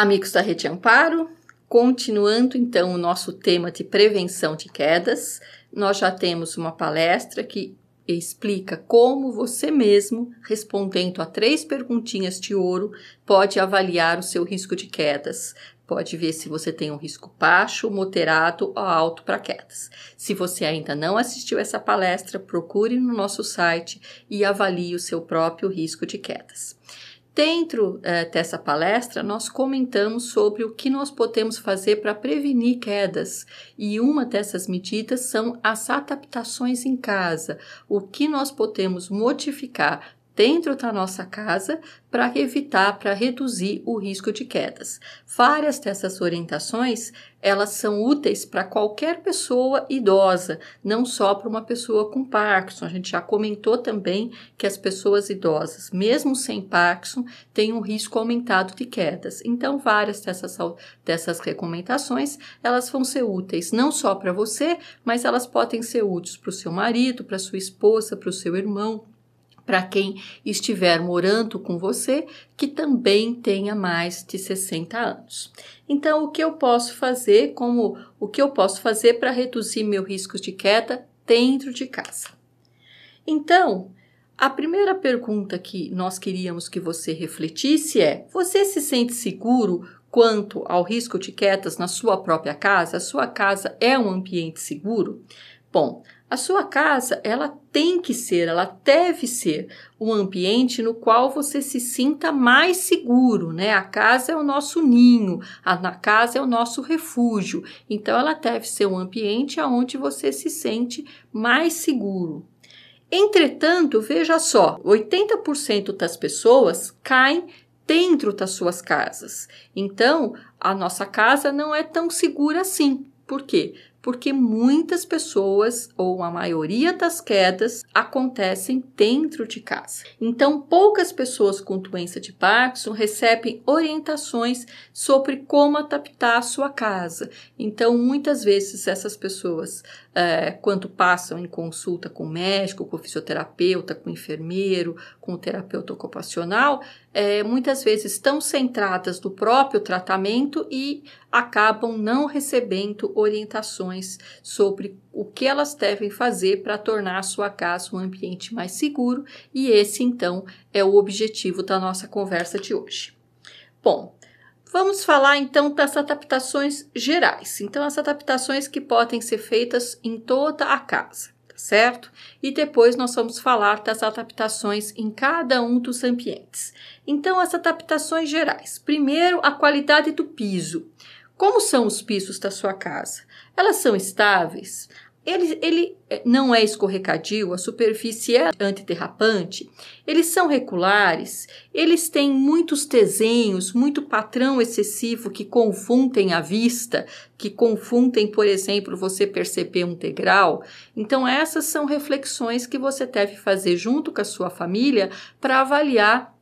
Amigos da Rede Amparo, continuando então o nosso tema de prevenção de quedas, nós já temos uma palestra que explica como você mesmo, respondendo a três perguntinhas de ouro, pode avaliar o seu risco de quedas. Pode ver se você tem um risco baixo, moderado ou alto para quedas. Se você ainda não assistiu essa palestra, procure no nosso site e avalie o seu próprio risco de quedas. Dentro eh, dessa palestra, nós comentamos sobre o que nós podemos fazer para prevenir quedas, e uma dessas medidas são as adaptações em casa, o que nós podemos modificar dentro da nossa casa para evitar, para reduzir o risco de quedas. Várias dessas orientações, elas são úteis para qualquer pessoa idosa, não só para uma pessoa com Parkinson. A gente já comentou também que as pessoas idosas, mesmo sem Parkinson, têm um risco aumentado de quedas. Então, várias dessas, dessas recomendações, elas vão ser úteis não só para você, mas elas podem ser úteis para o seu marido, para sua esposa, para o seu irmão, para quem estiver morando com você que também tenha mais de 60 anos. Então, o que eu posso fazer, como o que eu posso fazer para reduzir meu risco de queda dentro de casa? Então, a primeira pergunta que nós queríamos que você refletisse é: você se sente seguro quanto ao risco de quedas na sua própria casa? A sua casa é um ambiente seguro? Bom, a sua casa, ela tem que ser, ela deve ser um ambiente no qual você se sinta mais seguro, né? A casa é o nosso ninho, a casa é o nosso refúgio. Então ela deve ser um ambiente onde você se sente mais seguro. Entretanto, veja só, 80% das pessoas caem dentro das suas casas. Então, a nossa casa não é tão segura assim. Por quê? porque muitas pessoas, ou a maioria das quedas, acontecem dentro de casa. Então, poucas pessoas com doença de Parkinson recebem orientações sobre como adaptar a sua casa. Então, muitas vezes essas pessoas é, quanto passam em consulta com médico, com fisioterapeuta, com enfermeiro, com terapeuta ocupacional, é, muitas vezes estão centradas no próprio tratamento e acabam não recebendo orientações sobre o que elas devem fazer para tornar a sua casa um ambiente mais seguro, e esse então é o objetivo da nossa conversa de hoje. Bom, Vamos falar então das adaptações gerais. Então, as adaptações que podem ser feitas em toda a casa, tá certo? E depois nós vamos falar das adaptações em cada um dos ambientes. Então, as adaptações gerais. Primeiro, a qualidade do piso. Como são os pisos da sua casa? Elas são estáveis? Ele, ele eh, não é escorregadio, a superfície é antiderrapante, eles são reculares, eles têm muitos desenhos, muito patrão excessivo que confundem a vista, que confundem, por exemplo, você perceber um degrau. Então, essas são reflexões que você deve fazer junto com a sua família para avaliar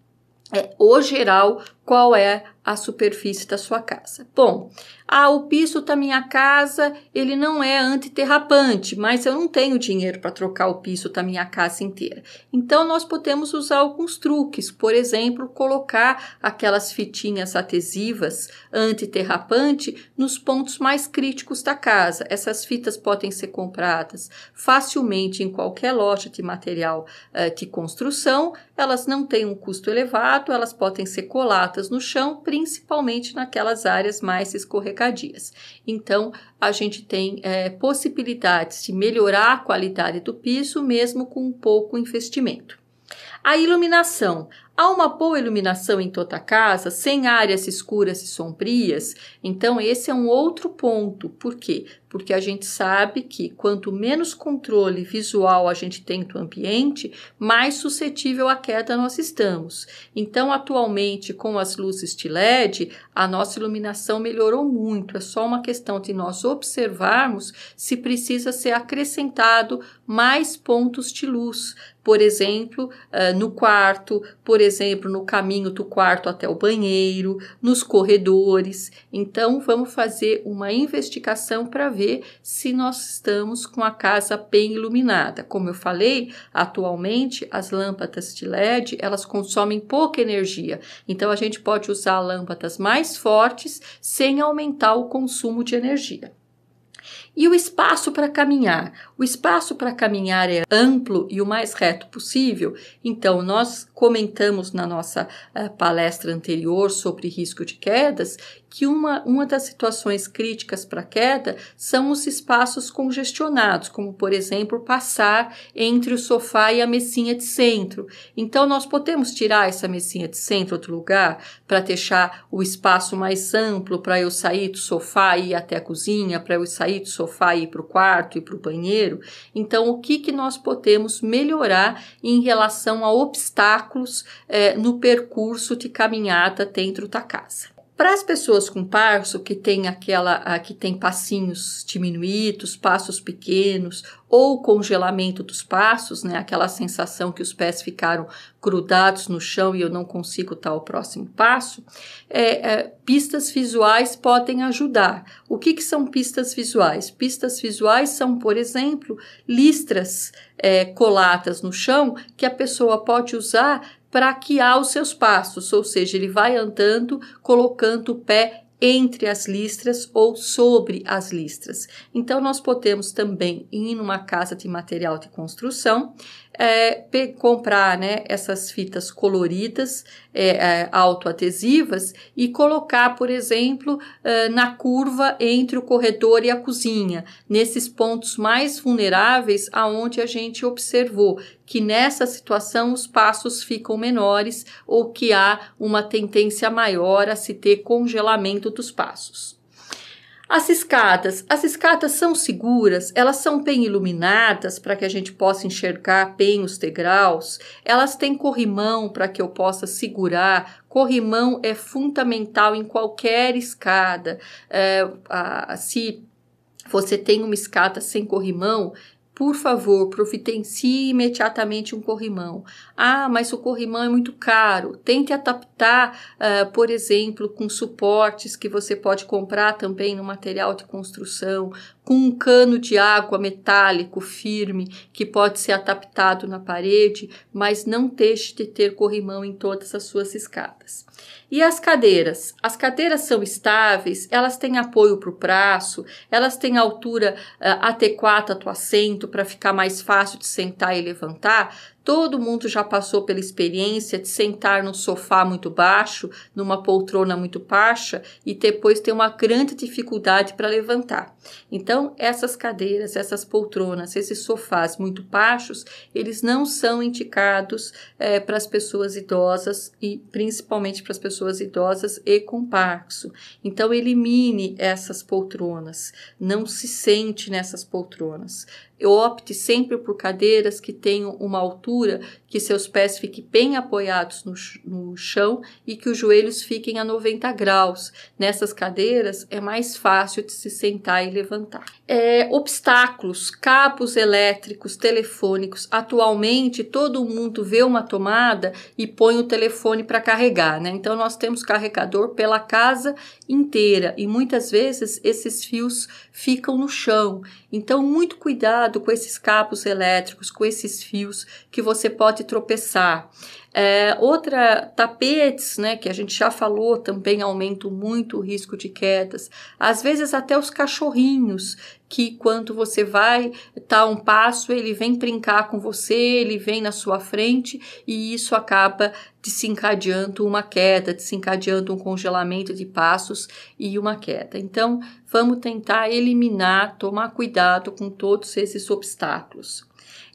é, o geral qual é a superfície da sua casa. Bom, ah, o piso da tá minha casa, ele não é antiterrapante, mas eu não tenho dinheiro para trocar o piso da minha casa inteira. Então nós podemos usar alguns truques, por exemplo, colocar aquelas fitinhas adesivas antiterrapante nos pontos mais críticos da casa. Essas fitas podem ser compradas facilmente em qualquer loja de material eh, de construção, elas não têm um custo elevado, elas podem ser coladas no chão, principalmente naquelas áreas mais escorregadias dias. Então, a gente tem é, possibilidades de melhorar a qualidade do piso, mesmo com pouco investimento. A iluminação. Há uma boa iluminação em toda a casa, sem áreas escuras e sombrias. Então, esse é um outro ponto, Por quê? porque a gente sabe que quanto menos controle visual a gente tem do ambiente, mais suscetível à queda nós estamos. Então, atualmente, com as luzes de LED, a nossa iluminação melhorou muito. É só uma questão de nós observarmos se precisa ser acrescentado mais pontos de luz, por exemplo, eh, no quarto, por exemplo, no caminho do quarto até o banheiro, nos corredores. Então, vamos fazer uma investigação para ver saber se nós estamos com a casa bem iluminada. Como eu falei, atualmente as lâmpadas de LED elas consomem pouca energia, então a gente pode usar lâmpadas mais fortes sem aumentar o consumo de energia. E o espaço para caminhar? O espaço para caminhar é amplo e o mais reto possível. Então, nós comentamos na nossa uh, palestra anterior sobre risco de quedas que uma, uma das situações críticas para queda são os espaços congestionados, como por exemplo passar entre o sofá e a mesinha de centro. Então nós podemos tirar essa mesinha de centro outro lugar para deixar o espaço mais amplo para eu sair do sofá e ir até a cozinha, para eu sair do sofá sofá e ir para o quarto e para o banheiro. Então, o que, que nós podemos melhorar em relação a obstáculos é, no percurso de caminhada dentro da casa? Para as pessoas com parso, que tem aquela, que tem passinhos diminuídos, passos pequenos, ou congelamento dos passos, né, aquela sensação que os pés ficaram grudados no chão e eu não consigo dar o próximo passo, é, é, pistas visuais podem ajudar. O que, que são pistas visuais? Pistas visuais são, por exemplo, listras é, coladas no chão que a pessoa pode usar fraquear os seus passos, ou seja, ele vai andando colocando o pé entre as listras ou sobre as listras. Então, nós podemos também ir numa casa de material de construção é, comprar né, essas fitas coloridas, é, é, autoadesivas, e colocar, por exemplo, é, na curva entre o corredor e a cozinha, nesses pontos mais vulneráveis aonde a gente observou que nessa situação os passos ficam menores ou que há uma tendência maior a se ter congelamento dos passos. As ciscatas. As ciscatas são seguras, elas são bem iluminadas para que a gente possa enxergar bem os degraus, elas têm corrimão para que eu possa segurar. Corrimão é fundamental em qualquer escada. É, a, se você tem uma escada sem corrimão, por favor, providencie imediatamente um corrimão. Ah, mas o corrimão é muito caro. Tente adaptar, uh, por exemplo, com suportes que você pode comprar também no material de construção, com um cano de água metálico firme que pode ser adaptado na parede, mas não deixe de ter corrimão em todas as suas escadas. E as cadeiras? As cadeiras são estáveis, elas têm apoio para o braço, elas têm altura uh, adequada ao assento para ficar mais fácil de sentar e levantar. Todo mundo já passou pela experiência de sentar num sofá muito baixo, numa poltrona muito baixa e depois ter uma grande dificuldade para levantar. Então, essas cadeiras, essas poltronas, esses sofás muito baixos, eles não são indicados é, para as pessoas idosas e principalmente para as pessoas idosas e com Parkinson. Então, elimine essas poltronas. Não se sente nessas poltronas. Eu opte sempre por cadeiras que tenham uma altura que seus pés fiquem bem apoiados no, no chão e que os joelhos fiquem a 90 graus. Nessas cadeiras é mais fácil de se sentar e levantar. É, obstáculos, capos elétricos, telefônicos. Atualmente todo mundo vê uma tomada e põe o telefone para carregar, né? Então nós temos carregador pela casa inteira e muitas vezes esses fios ficam no chão. Então muito cuidado com esses capos elétricos, com esses fios que você pode tropeçar. É, outra, tapetes, né, que a gente já falou, também aumentam muito o risco de quedas. Às vezes até os cachorrinhos, que quando você vai dar tá um passo, ele vem brincar com você, ele vem na sua frente e isso acaba desencadeando uma queda, desencadeando um congelamento de passos e uma queda. Então, vamos tentar eliminar, tomar cuidado com todos esses obstáculos.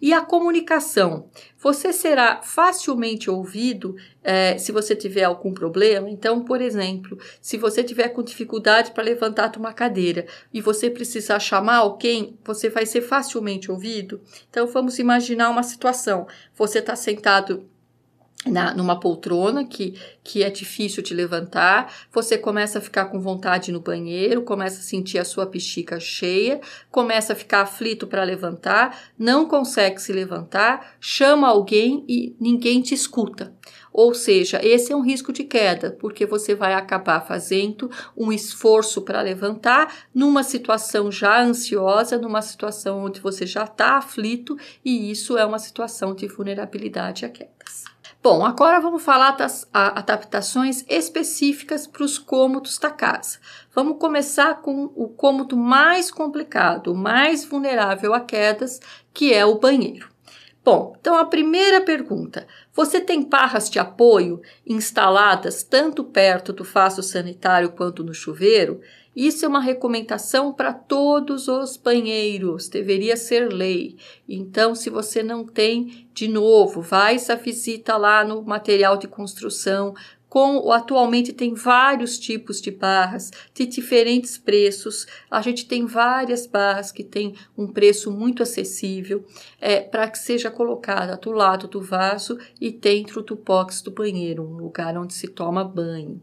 E a comunicação. Você será facilmente ouvido é, se você tiver algum problema. Então, por exemplo, se você tiver com dificuldade para levantar uma cadeira e você precisar chamar alguém, você vai ser facilmente ouvido. Então, vamos imaginar uma situação. Você está sentado na, numa poltrona que, que é difícil te levantar, você começa a ficar com vontade no banheiro, começa a sentir a sua pichica cheia, começa a ficar aflito para levantar, não consegue se levantar, chama alguém e ninguém te escuta. Ou seja, esse é um risco de queda, porque você vai acabar fazendo um esforço para levantar numa situação já ansiosa, numa situação onde você já está aflito, e isso é uma situação de vulnerabilidade a quedas. Bom, agora vamos falar das adaptações específicas para os cômodos da casa. Vamos começar com o cômodo mais complicado, mais vulnerável a quedas, que é o banheiro. Bom, então a primeira pergunta: você tem barras de apoio instaladas tanto perto do faço sanitário quanto no chuveiro? Isso é uma recomendação para todos os banheiros, deveria ser lei. Então, se você não tem, de novo, vai essa visita lá no material de construção. Com, atualmente tem vários tipos de barras, de diferentes preços. A gente tem várias barras que tem um preço muito acessível é, para que seja colocada do lado do vaso e dentro do box do banheiro, um lugar onde se toma banho.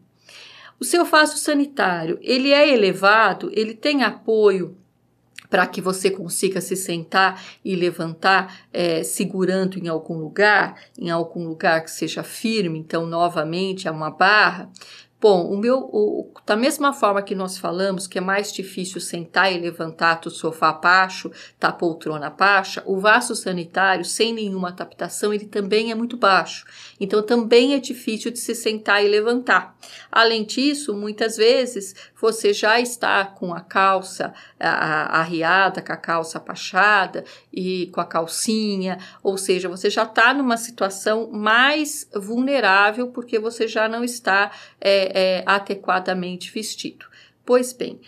O seu vaso sanitário, ele é elevado, ele tem apoio para que você consiga se sentar e levantar é, segurando em algum lugar, em algum lugar que seja firme, então novamente é uma barra. Bom, o meu, o, da mesma forma que nós falamos que é mais difícil sentar e levantar do sofá baixo, da poltrona baixa, o vaso sanitário, sem nenhuma adaptação, ele também é muito baixo. Então, também é difícil de se sentar e levantar. Além disso, muitas vezes você já está com a calça arriada, com a calça pachada e com a calcinha, ou seja, você já está numa situação mais vulnerável porque você já não está. É, é, adequadamente vestido. Pois bem,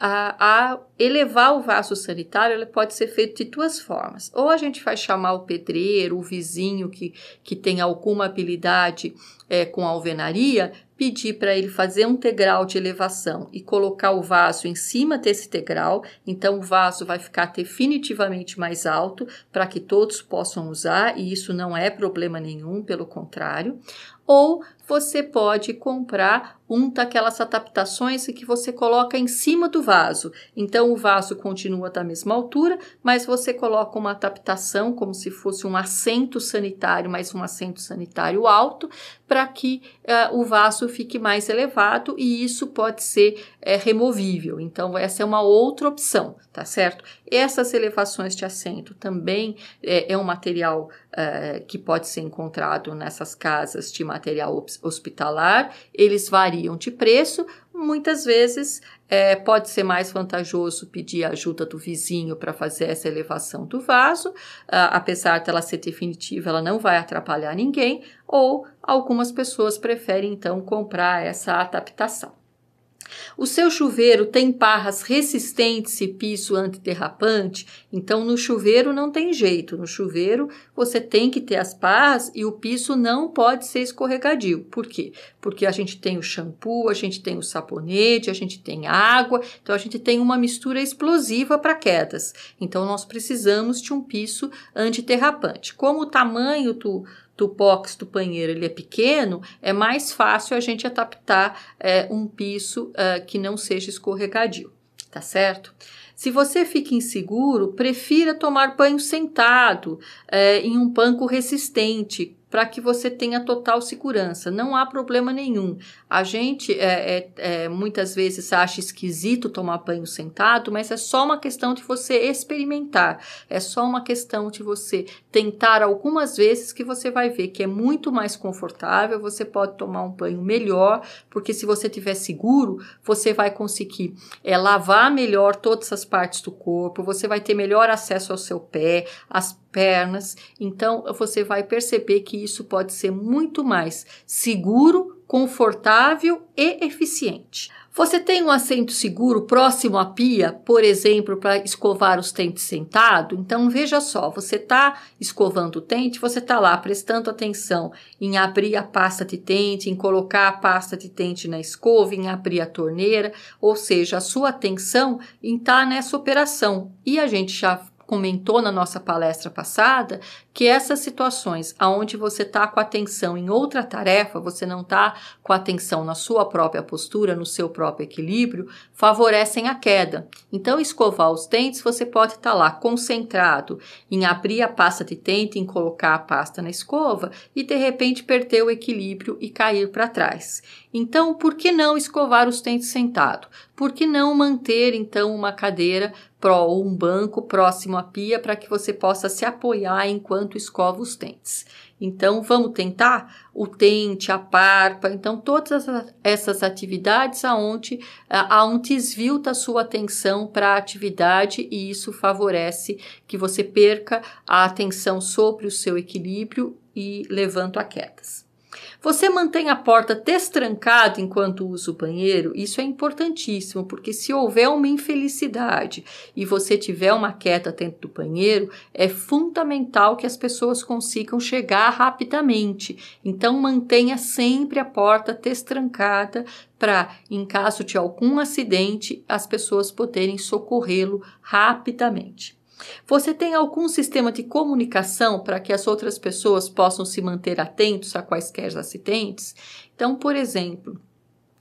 a, a, elevar o vaso sanitário ele pode ser feito de duas formas. Ou a gente vai chamar o pedreiro, o vizinho que, que tem alguma habilidade é, com alvenaria, pedir para ele fazer um tegral de elevação e colocar o vaso em cima desse tegral, então o vaso vai ficar definitivamente mais alto para que todos possam usar e isso não é problema nenhum, pelo contrário. Ou você pode comprar um daquelas adaptações que você coloca em cima do vaso. Então o vaso continua da mesma altura, mas você coloca uma adaptação como se fosse um assento sanitário, mas um assento sanitário alto, para que uh, o vaso fique mais elevado e isso pode ser é, removível. Então, essa é uma outra opção, tá certo? Essas elevações de assento também é, é um material é, que pode ser encontrado nessas casas de material hospitalar. Eles variam de preço, muitas vezes é, pode ser mais vantajoso pedir a ajuda do vizinho para fazer essa elevação do vaso, ah, apesar dela ser definitiva, ela não vai atrapalhar ninguém, ou algumas pessoas preferem então comprar essa adaptação. O seu chuveiro tem parras resistentes e piso antiderrapante? Então, no chuveiro não tem jeito. No chuveiro, você tem que ter as parras e o piso não pode ser escorregadio. Por quê? Porque a gente tem o shampoo, a gente tem o sabonete, a gente tem água. Então, a gente tem uma mistura explosiva para quedas. Então, nós precisamos de um piso antiderrapante. Como o tamanho do Tupox Tupanheira ele é pequeno, é mais fácil a gente adaptar é, um piso é, que não seja escorregadio, tá certo? Se você fica inseguro, prefira tomar banho sentado é, em um banco resistente, para que você tenha total segurança. Não há problema nenhum. A gente é, é, é, muitas vezes acha esquisito tomar banho sentado, mas é só uma questão de você experimentar. É só uma questão de você tentar algumas vezes que você vai ver que é muito mais confortável. Você pode tomar um banho melhor, porque se você tiver seguro, você vai conseguir é, lavar melhor todas as partes do corpo. Você vai ter melhor acesso ao seu pé, as pernas. Então você vai perceber que isso pode ser muito mais seguro, confortável e eficiente. Você tem um assento seguro próximo à pia, por exemplo, para escovar os dentes sentado? Então veja só, você está escovando o dente, você está lá prestando atenção em abrir a pasta de dente, em colocar a pasta de dente na escova, em abrir a torneira, ou seja, a sua atenção está nessa operação. E a gente já comentou na nossa palestra passada, que essas situações aonde você está com atenção em outra tarefa, você não está com atenção na sua própria postura, no seu próprio equilíbrio, favorecem a queda. Então, escovar os dentes, você pode estar tá lá concentrado em abrir a pasta de dente, em colocar a pasta na escova e de repente perder o equilíbrio e cair para trás. Então, por que não escovar os dentes sentado? Por que não manter então uma cadeira pró um banco próximo à pia para que você possa se apoiar enquanto escova os dentes. Então, vamos tentar o tente, a parpa, então todas essas atividades aonde há ah, um desvio da sua atenção para a atividade e isso favorece que você perca a atenção sobre o seu equilíbrio e levanta a quedas. Você mantém a porta destrancada enquanto usa o banheiro? Isso é importantíssimo, porque se houver uma infelicidade e você tiver uma queda dentro do banheiro, é fundamental que as pessoas consigam chegar rapidamente. Então, mantenha sempre a porta destrancada para, em caso de algum acidente, as pessoas poderem socorrê-lo rapidamente. Você tem algum sistema de comunicação para que as outras pessoas possam se manter atentos a quaisquer acidentes? Então, por exemplo,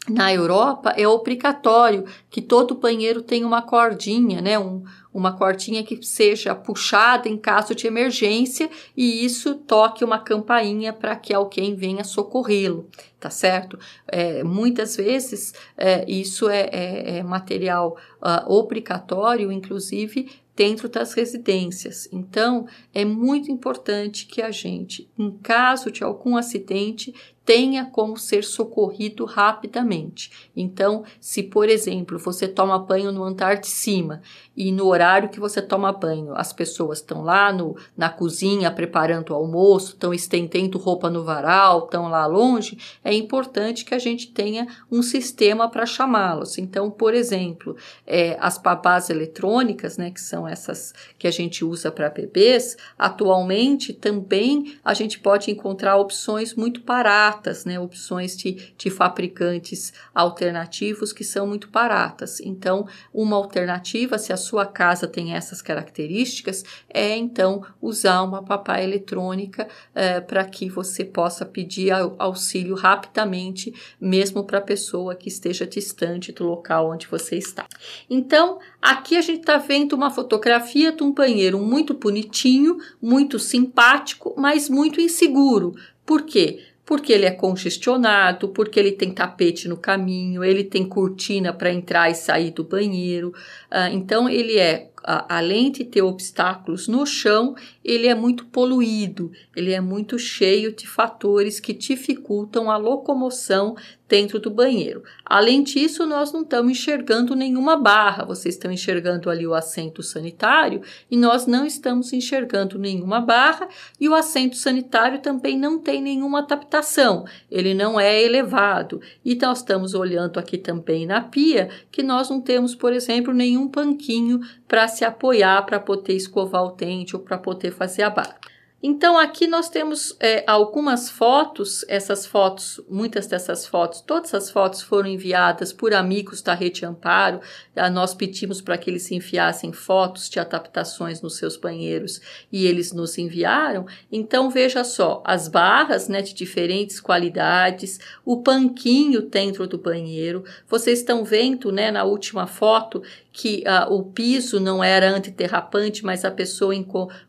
na Europa é obrigatório que todo banheiro tenha uma cordinha, né? Um, uma cordinha que seja puxada em caso de emergência e isso toque uma campainha para que alguém venha socorrê-lo, tá certo? É, muitas vezes é, isso é, é, é material uh, obrigatório, inclusive dentro das residências. Então, é muito importante que a gente, em caso de algum acidente, tenha como ser socorrido rapidamente. Então, se por exemplo você toma banho no andar de cima e no horário que você toma banho, as pessoas estão lá no, na cozinha preparando o almoço, estão estendendo roupa no varal, estão lá longe, é importante que a gente tenha um sistema para chamá-los. Então, por exemplo, é, as papás eletrônicas, né, que são essas que a gente usa para bebês, atualmente também a gente pode encontrar opções muito baratas baratas, né, opções de, de fabricantes alternativos que são muito baratas. Então, uma alternativa, se a sua casa tem essas características, é então usar uma papai eletrônica é, para que você possa pedir auxílio rapidamente, mesmo para a pessoa que esteja distante do local onde você está. Então, aqui a gente está vendo uma fotografia de um banheiro muito bonitinho, muito simpático, mas muito inseguro. Por quê? porque ele é congestionado, porque ele tem tapete no caminho, ele tem cortina para entrar e sair do banheiro. Ah, então, ele é além de ter obstáculos no chão, ele é muito poluído, ele é muito cheio de fatores que dificultam a locomoção dentro do banheiro. Além disso, nós não estamos enxergando nenhuma barra, vocês estão enxergando ali o assento sanitário e nós não estamos enxergando nenhuma barra, e o assento sanitário também não tem nenhuma adaptação, ele não é elevado. E nós estamos olhando aqui também na pia que nós não temos, por exemplo, nenhum panquinho para se apoiar para poder escovar o dente ou para poder fazer a barba. Então, aqui nós temos é, algumas fotos, essas fotos, muitas dessas fotos, todas essas fotos foram enviadas por amigos da Rede Amparo. Ah, nós pedimos para que eles enviassem fotos de adaptações nos seus banheiros e eles nos enviaram. Então, veja só, as barras né, de diferentes qualidades, o panquinho dentro do banheiro. Vocês estão vendo né, na última foto que uh, o piso não era antiterrapante, mas a pessoa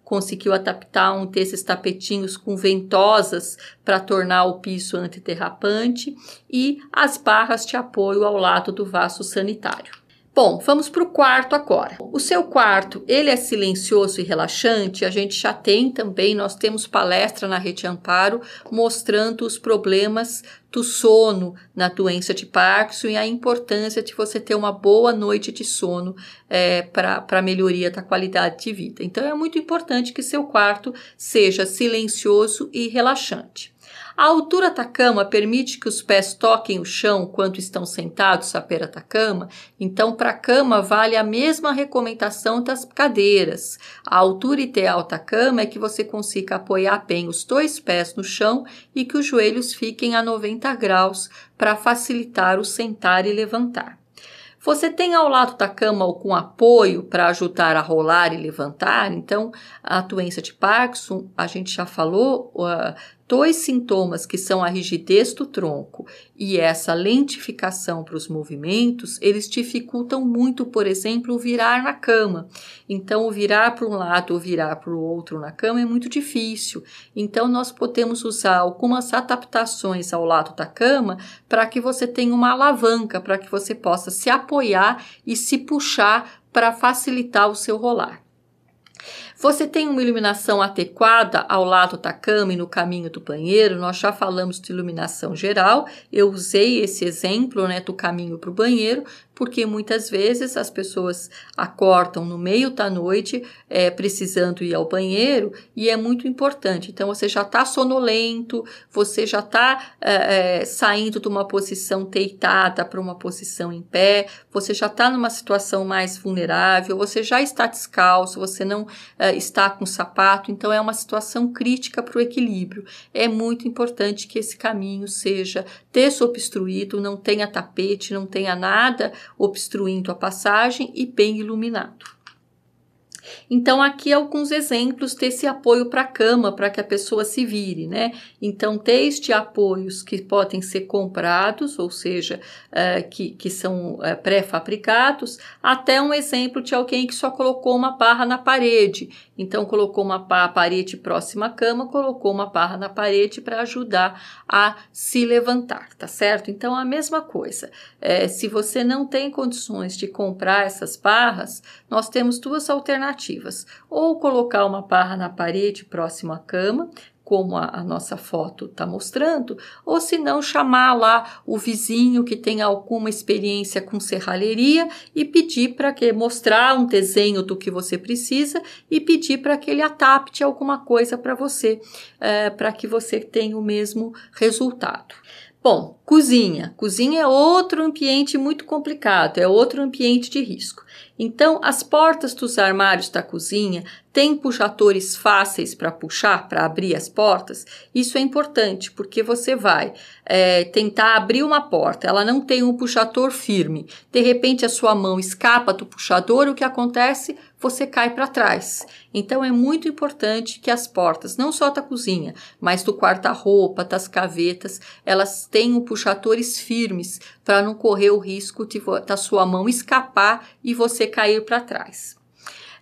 conseguiu adaptar um desses tapetinhos com ventosas para tornar o piso antiterrapante e as barras de apoio ao lado do vaso sanitário. Bom, vamos para o quarto agora. O seu quarto, ele é silencioso e relaxante. A gente já tem também, nós temos palestra na Rede Amparo mostrando os problemas do sono na doença de Parkinson e a importância de você ter uma boa noite de sono é, para a melhoria da qualidade de vida. Então, é muito importante que seu quarto seja silencioso e relaxante. A altura cama permite que os pés toquem o chão quando estão sentados à pera cama. então para a cama vale a mesma recomendação das cadeiras. A altura ideal cama é que você consiga apoiar bem os dois pés no chão e que os joelhos fiquem a 90 graus para facilitar o sentar e levantar. Você tem ao lado da cama algum apoio para ajudar a rolar e levantar? Então, a doença de Parkinson, a gente já falou, ah, dois sintomas que são a rigidez do tronco e essa lentificação para os movimentos, eles dificultam muito, por exemplo, o virar na cama. Então, o virar para um lado ou virar para o outro na cama é muito difícil. Então, nós podemos usar algumas adaptações ao lado da cama para que você tenha uma alavanca, para que você possa se apoiar e se puxar para facilitar o seu rolar. Você tem uma iluminação adequada ao lado da cama e no caminho do banheiro? Nós já falamos de iluminação geral, eu usei esse exemplo né, do caminho para o banheiro, porque muitas vezes as pessoas acordam no meio da noite é, precisando ir ao banheiro e é muito importante. Então, você já está sonolento, você já está é, é, saindo de uma posição deitada para uma posição em pé, você já está numa situação mais vulnerável, você já está descalço, você não é, está com sapato, então é uma situação crítica para o equilíbrio. É muito importante que esse caminho seja desobstruído, não tenha tapete, não tenha nada obstruindo a passagem e bem iluminado. Então, aqui alguns exemplos desse apoio para a cama, para que a pessoa se vire, né? Então, desde apoios que podem ser comprados, ou seja, uh, que, que são uh, pré-fabricados, até um exemplo de alguém que só colocou uma barra na parede então colocou uma pá à parede próxima à cama, colocou uma parra na parede para ajudar a se levantar, tá certo? Então a mesma coisa. É, se você não tem condições de comprar essas parras, nós temos duas alternativas: ou colocar uma parra na parede próxima à cama, como a, a nossa foto está mostrando, ou se não, chamar lá o vizinho que tem alguma experiência com serralheria e pedir para que mostrar um desenho do que você precisa e pedir para que ele adapte alguma coisa para você, é, eh, para que você tenha o mesmo resultado. Bom, cozinha. Cozinha é outro ambiente muito complicado, é outro ambiente de risco. Então, as portas dos armários da cozinha têm puxadores fáceis para puxar, para abrir as portas. Isso é importante, porque você vai é, tentar abrir uma porta, ela não tem um puxador firme. De repente, a sua mão escapa do puxador, o que acontece? você cai para trás. Então é muito importante que as portas, não só da cozinha, mas do quarta-roupa, das gavetas, elas tenham puxadores firmes para não correr o risco de, da sua mão escapar e você cair para trás.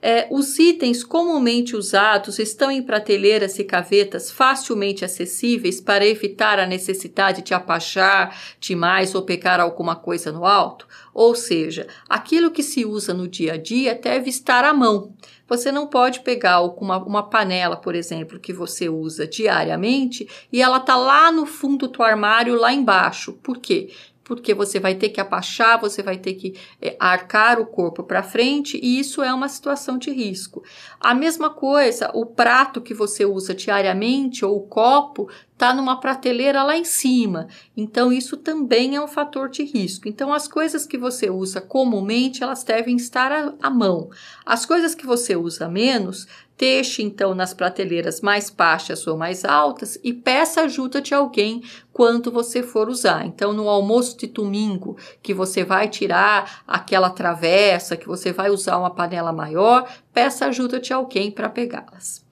É, os itens comumente usados estão em prateleiras e gavetas facilmente acessíveis para evitar a necessidade de apachar demais ou pecar alguma coisa no alto? Ou seja, aquilo que se usa no dia a dia deve estar à mão. Você não pode pegar uma, uma panela, por exemplo, que você usa diariamente e ela está lá no fundo do armário, lá embaixo. Por quê? porque você vai ter que apachar, você vai ter que é, arcar o corpo para frente, e isso é uma situação de risco. A mesma coisa, o prato que você usa diariamente ou o copo está numa prateleira lá em cima. Então, isso também é um fator de risco. Então, as coisas que você usa comumente, elas devem estar à mão. As coisas que você usa menos Deixe então nas prateleiras mais baixas ou mais altas e peça ajuda de alguém quando você for usar. Então, no almoço de domingo, que você vai tirar aquela travessa, que você vai usar uma panela maior, peça ajuda de alguém para pegá-las.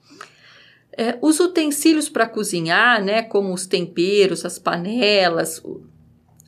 É, os utensílios para cozinhar, né, como os temperos, as panelas,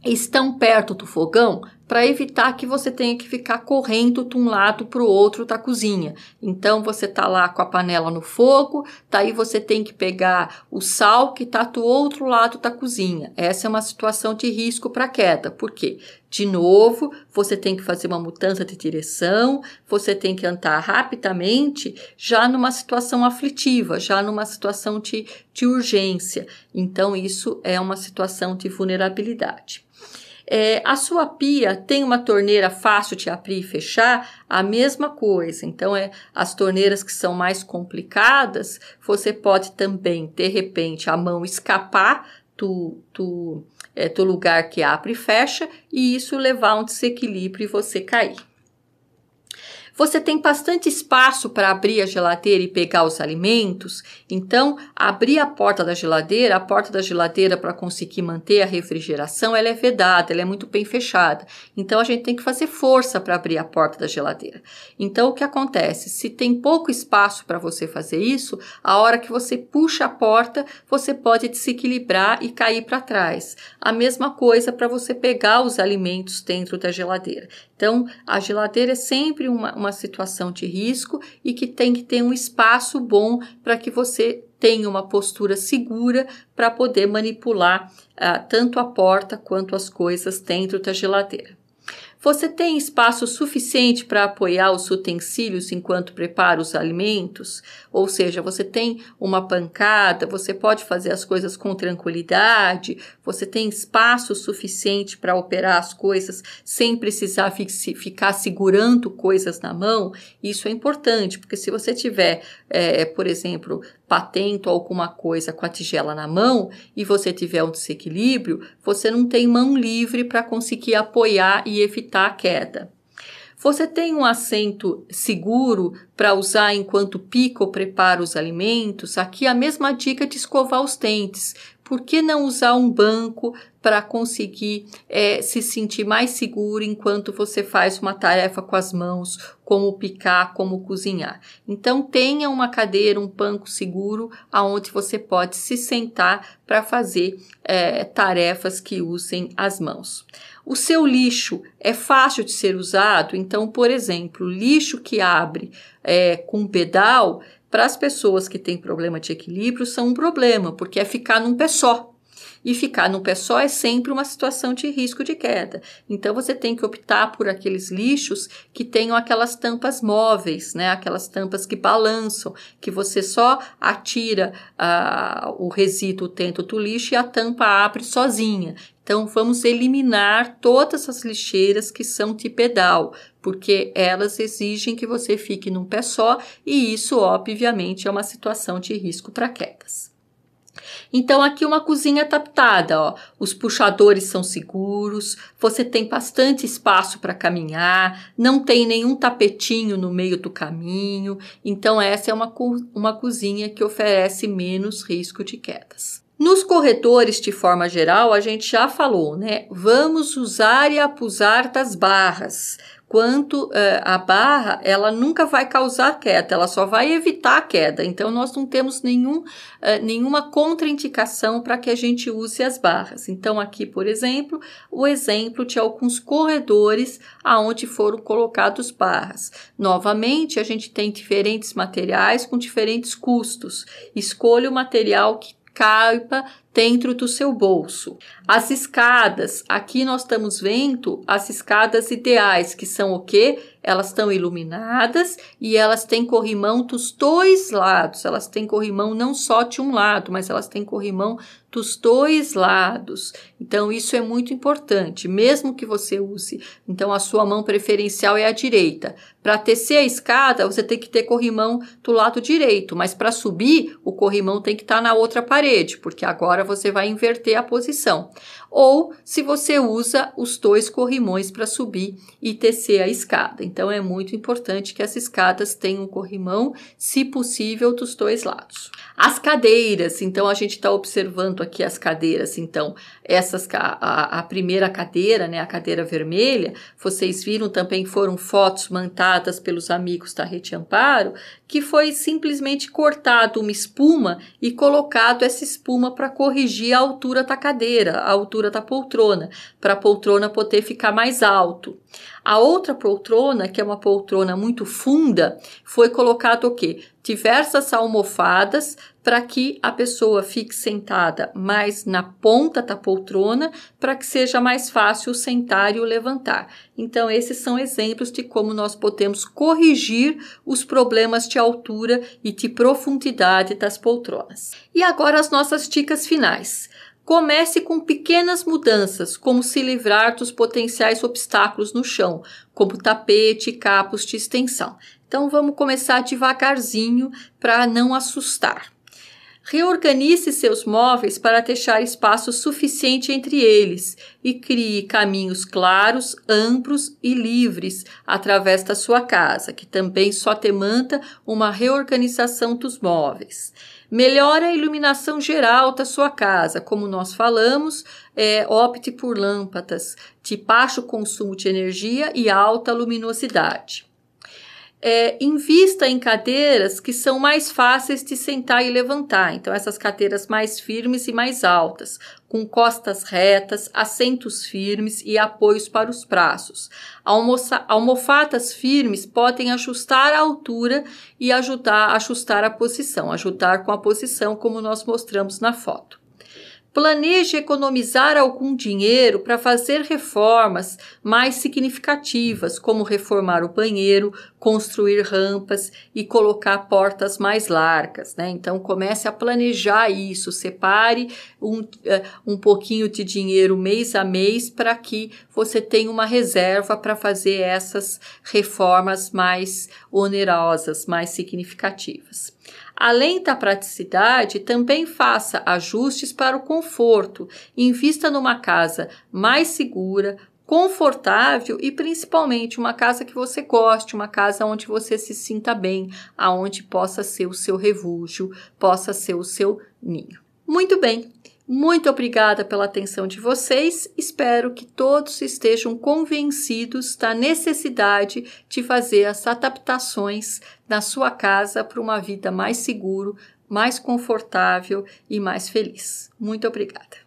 estão perto do fogão, para evitar que você tenha que ficar correndo de um lado para o outro da cozinha. Então você tá lá com a panela no fogo, daí tá você tem que pegar o sal que tá do outro lado da cozinha. Essa é uma situação de risco para queda, porque de novo, você tem que fazer uma mudança de direção, você tem que andar rapidamente, já numa situação aflitiva, já numa situação de, de urgência. Então, isso é uma situação de vulnerabilidade. É, a sua pia tem uma torneira fácil de abrir e fechar? A mesma coisa. Então, é, as torneiras que são mais complicadas, você pode também, de repente, a mão escapar do, do, é, do lugar que abre e fecha, e isso levar a um desequilíbrio e você cair. Você tem bastante espaço para abrir a geladeira e pegar os alimentos? Então, abrir a porta da geladeira, a porta da geladeira para conseguir manter a refrigeração, ela é vedada, ela é muito bem fechada. Então, a gente tem que fazer força para abrir a porta da geladeira. Então, o que acontece? Se tem pouco espaço para você fazer isso, a hora que você puxa a porta, você pode desequilibrar e cair para trás. A mesma coisa para você pegar os alimentos dentro da geladeira. Então, a geladeira é sempre uma, uma uma situação de risco e que tem que ter um espaço bom para que você tenha uma postura segura para poder manipular ah, tanto a porta quanto as coisas dentro da geladeira. Você tem espaço suficiente para apoiar os utensílios enquanto prepara os alimentos? Ou seja, você tem uma pancada, você pode fazer as coisas com tranquilidade, você tem espaço suficiente para operar as coisas sem precisar ficar segurando coisas na mão? Isso é importante, porque se você tiver, é, por exemplo, patento alguma coisa com a tigela na mão e você tiver um desequilíbrio, você não tem mão livre para conseguir apoiar e evitar a queda. Você tem um assento seguro para usar enquanto pica ou prepara os alimentos? Aqui é a mesma dica de escovar os dentes. Por que não usar um banco para conseguir é, se sentir mais seguro enquanto você faz uma tarefa com as mãos, como picar, como cozinhar? Então tenha uma cadeira, um banco seguro, aonde você pode se sentar para fazer é, tarefas que usem as mãos. O seu lixo é fácil de ser usado, então, por exemplo, lixo que abre é, com pedal para as pessoas que têm problema de equilíbrio, são um problema, porque é ficar num pé só. E ficar num pé só é sempre uma situação de risco de queda. Então você tem que optar por aqueles lixos que tenham aquelas tampas móveis, né? Aquelas tampas que balançam, que você só atira ah, o resíduo dentro do lixo e a tampa abre sozinha. Então, vamos eliminar todas as lixeiras que são de pedal, porque elas exigem que você fique num pé só, e isso, obviamente, é uma situação de risco para quedas. Então, aqui uma cozinha adaptada, ó. Os puxadores são seguros, você tem bastante espaço para caminhar, não tem nenhum tapetinho no meio do caminho. Então, essa é uma, uma cozinha que oferece menos risco de quedas. Nos corredores, de forma geral, a gente já falou, né? Vamos usar e abusar das barras quanto eh, a barra, ela nunca vai causar queda, ela só vai evitar a queda. Então, nós não temos nenhum, eh, nenhuma contraindicação para que a gente use as barras. Então, aqui, por exemplo, o exemplo de alguns corredores aonde foram colocados barras. Novamente, a gente tem diferentes materiais com diferentes custos. Escolha o material que caipa dentro do seu bolso. As escadas, aqui nós estamos vendo as escadas ideais, que são o quê? Elas estão iluminadas e elas têm corrimão dos dois lados. Elas têm corrimão não só de um lado, mas elas têm corrimão dos dois lados. Então isso é muito importante, mesmo que você use. Então a sua mão preferencial é a direita. Para tecer a escada, você tem que ter corrimão do lado direito, mas para subir, o corrimão tem que estar tá na outra parede, porque agora você vai inverter a posição ou se você usa os dois corrimões para subir e tecer a escada. Então é muito importante que as escadas tenham um corrimão, se possível, dos dois lados. As cadeiras, então a gente está observando aqui as cadeiras, então essas a, a primeira cadeira, né, a cadeira vermelha, vocês viram também foram fotos mantadas pelos amigos da Rede Amparo, que foi simplesmente cortado uma espuma e colocado essa espuma para corrigir a altura da cadeira, a altura altura da poltrona, para a poltrona poder ficar mais alto. A outra poltrona, que é uma poltrona muito funda, foi colocado o quê? Diversas almofadas para que a pessoa fique sentada mais na ponta da poltrona, para que seja mais fácil sentar e o levantar. Então, esses são exemplos de como nós podemos corrigir os problemas de altura e de profundidade das poltronas. E agora as nossas dicas finais. Comece com pequenas mudanças, como se livrar dos potenciais obstáculos no chão, como tapete, capos de extensão. Então vamos começar devagarzinho para não assustar. Reorganize seus móveis para deixar espaço suficiente entre eles e crie caminhos claros, amplos e livres através da sua casa, que também só demanda uma reorganização dos móveis. Melhora a iluminação geral da sua casa. Como nós falamos, é, opte por lâmpadas de baixo consumo de energia e alta luminosidade é, invista em cadeiras que são mais fáceis de sentar e levantar. Então, essas cadeiras mais firmes e mais altas, com costas retas, assentos firmes e apoios para os braços. Almoça, almofatas firmes podem ajustar a altura e ajudar a ajustar a posição, ajudar com a posição, como nós mostramos na foto planeje economizar algum dinheiro para fazer reformas mais significativas, como reformar o banheiro, construir rampas e colocar portas mais largas. Né? Então, comece a planejar isso, separe um, eh, um pouquinho de dinheiro mês a mês para que você tenha uma reserva para fazer essas reformas mais onerosas, mais significativas. Além da praticidade, também faça ajustes para o conforto, invista numa casa mais segura, confortável e principalmente uma casa que você goste, uma casa onde você se sinta bem, aonde possa ser o seu refúgio, possa ser o seu ninho. Muito bem. Muito obrigada pela atenção de vocês. Espero que todos estejam convencidos da necessidade de fazer as adaptações na sua casa para uma vida mais segura, mais confortável e mais feliz. Muito obrigada.